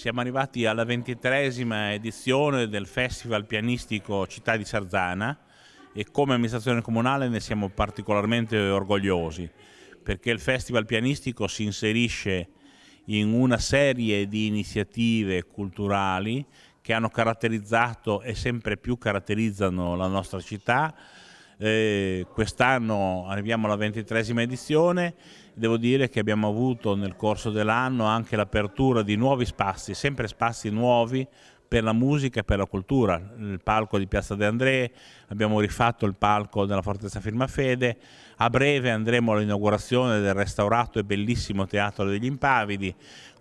Siamo arrivati alla ventitresima edizione del Festival Pianistico Città di Sarzana e come amministrazione comunale ne siamo particolarmente orgogliosi perché il Festival Pianistico si inserisce in una serie di iniziative culturali che hanno caratterizzato e sempre più caratterizzano la nostra città. Eh, Quest'anno arriviamo alla ventitresima edizione devo dire che abbiamo avuto nel corso dell'anno anche l'apertura di nuovi spazi, sempre spazi nuovi per la musica e per la cultura. Il palco di Piazza De André, abbiamo rifatto il palco della Fortezza Firmafede, a breve andremo all'inaugurazione del restaurato e bellissimo Teatro degli Impavidi,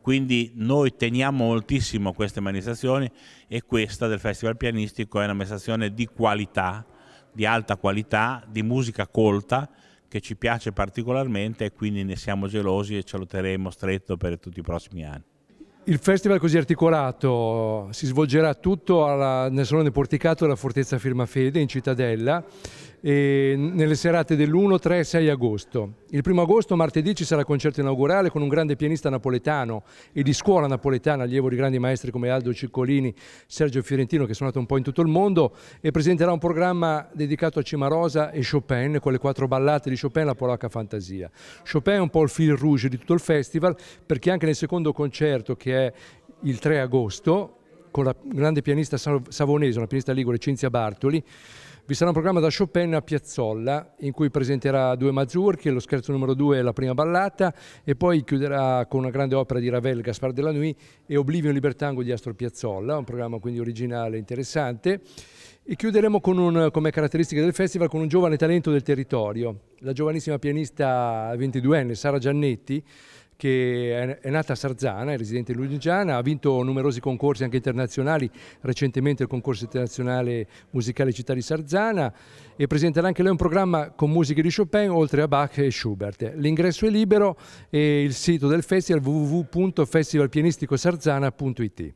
quindi noi teniamo moltissimo queste manifestazioni e questa del Festival Pianistico è una manifestazione di qualità, di alta qualità, di musica colta, che ci piace particolarmente e quindi ne siamo gelosi e ce lo terremo stretto per tutti i prossimi anni. Il festival così articolato si svolgerà tutto alla, nel Salone Porticato della Fortezza Firmafede in Cittadella eh, nelle serate dell'1, 3 e 6 agosto. Il 1 agosto, martedì, ci sarà il concerto inaugurale con un grande pianista napoletano e di scuola napoletana, allievo di grandi maestri come Aldo Ciccolini, Sergio Fiorentino, che è suonato un po' in tutto il mondo, e presenterà un programma dedicato a Cimarosa e Chopin, con le quattro ballate di Chopin, la polacca fantasia. Chopin è un po' il fil rouge di tutto il festival, perché anche nel secondo concerto, che è il 3 agosto, con la grande pianista savonese, una pianista ligure, Cinzia Bartoli, vi sarà un programma da Chopin a Piazzolla in cui presenterà due mazurche, lo scherzo numero due e la prima ballata e poi chiuderà con una grande opera di Ravel, Gaspar della Nuit e Oblivion Libertango di Astro Piazzolla, un programma quindi originale e interessante. E chiuderemo un, come caratteristica del festival con un giovane talento del territorio, la giovanissima pianista 22enne Sara Giannetti, che è nata a Sarzana, è residente lunigiana, ha vinto numerosi concorsi anche internazionali, recentemente il concorso internazionale musicale Città di Sarzana e presenterà anche lei un programma con musiche di Chopin oltre a Bach e Schubert. L'ingresso è libero e il sito del festival www.festivalpianisticosarzana.it.